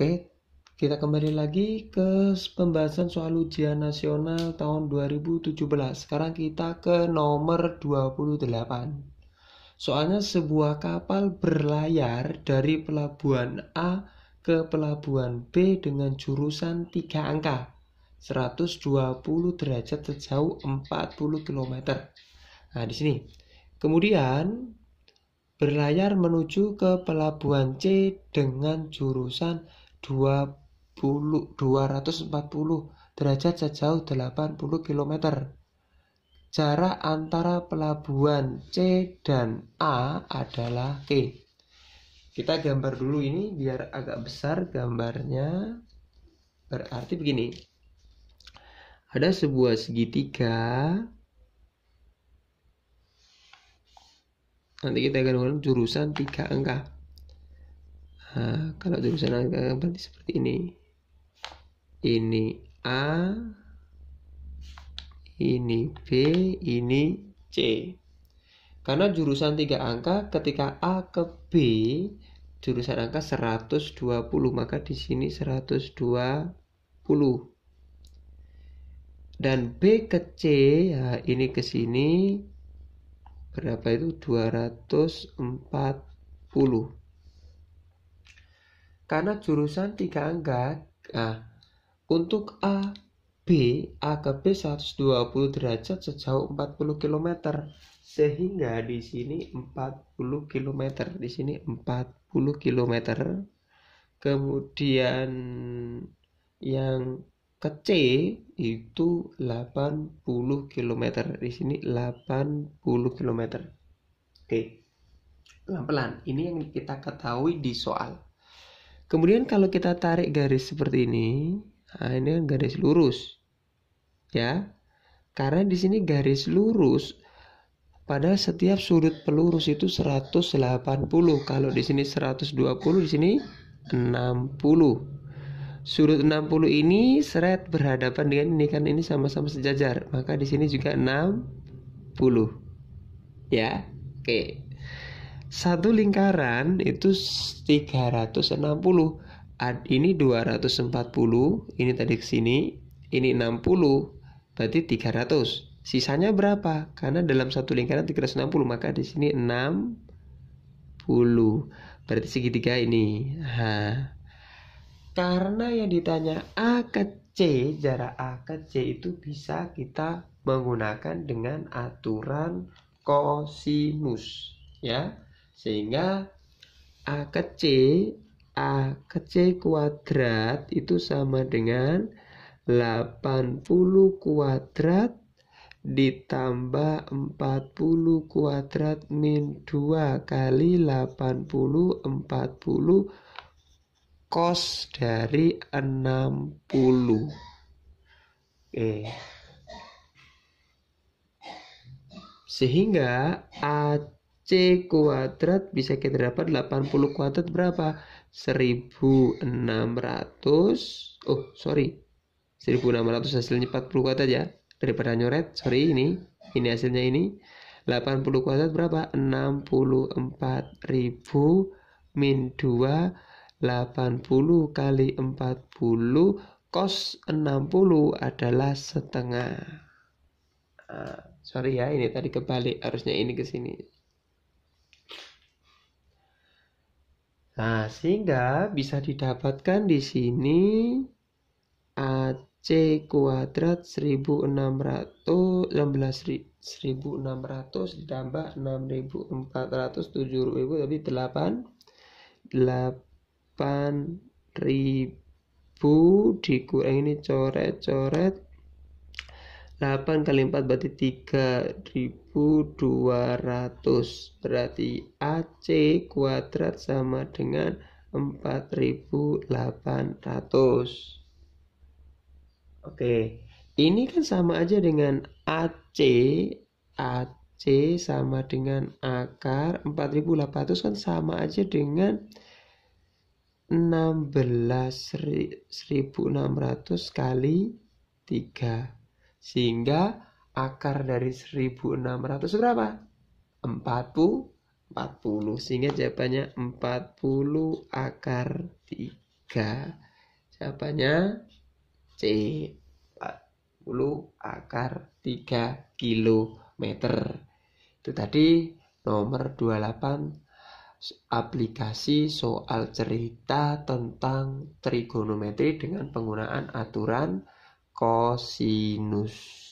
Oke, kita kembali lagi ke pembahasan soal ujian nasional tahun 2017. Sekarang kita ke nomor 28. Soalnya sebuah kapal berlayar dari pelabuhan A ke pelabuhan B dengan jurusan 3 angka 120 derajat sejauh 40 km. Nah, di sini. Kemudian berlayar menuju ke pelabuhan C dengan jurusan 20, 240 derajat sejauh 80 km. Jarak antara pelabuhan C dan A adalah K. Kita gambar dulu ini biar agak besar gambarnya. Berarti begini. Ada sebuah segitiga. Nanti kita akan menggunakan jurusan tiga angka. Eh, kalau jurusan angka berarti seperti ini. Ini A, ini B, ini C. Karena jurusan tiga angka ketika A ke B jurusan angka 120 maka di sini 120 dan B ke C ya ini ke sini berapa itu 240 karena jurusan tiga angka nah, untuk A B A ke B 120 derajat sejauh 40 km sehingga di sini 40 km di sini 40 km kemudian yang ke C itu 80 km di sini 80 km oke pelan-pelan ini yang kita ketahui di soal Kemudian kalau kita tarik garis seperti ini, nah ini kan garis lurus. Ya. Karena di sini garis lurus pada setiap sudut pelurus itu 180. Kalau di sini 120, di sini 60 sudut 60 ini seret berhadapan dengan ini kan ini sama-sama sejajar maka di sini juga 60 ya oke okay satu lingkaran itu 360 ini 240 ini tadi ke sini ini 60 berarti 300 sisanya berapa karena dalam satu lingkaran 360 maka di sini 60 berarti segitiga ini ha. karena yang ditanya A ke C jarak A ke C itu bisa kita menggunakan dengan aturan kosinus ya sehingga A ke C, A ke C kuadrat itu sama dengan 80 kuadrat ditambah 40 kuadrat min 2 kali 80 40 kos dari 60 oke sehingga AC C kuadrat bisa kita dapat 80 kuadrat berapa? 1600 oh sorry 1600 hasilnya 40 kuadrat ya daripada nyoret sorry ini ini hasilnya ini 80 kuadrat berapa 64.000 min 2 80 kali 40 kos 60 adalah setengah uh, sorry ya ini tadi kebalik harusnya ini ke sini Nah, sehingga bisa didapatkan di sini AC kuadrat 1600 16600 ditambah 6400 7000 tapi 8 8000 dikurangi ini coret-coret 8 kali 4 berarti 3200 berarti AC kuadrat sama dengan 4800 oke ini kan sama aja dengan AC AC sama dengan akar 4800 kan sama aja dengan 16.600 kali 3 sehingga akar dari 1600 berapa? 40 40 sehingga jawabannya 40 akar 3 jawabannya C 40 akar 3 km itu tadi nomor 28 aplikasi soal cerita tentang trigonometri dengan penggunaan aturan Cossinos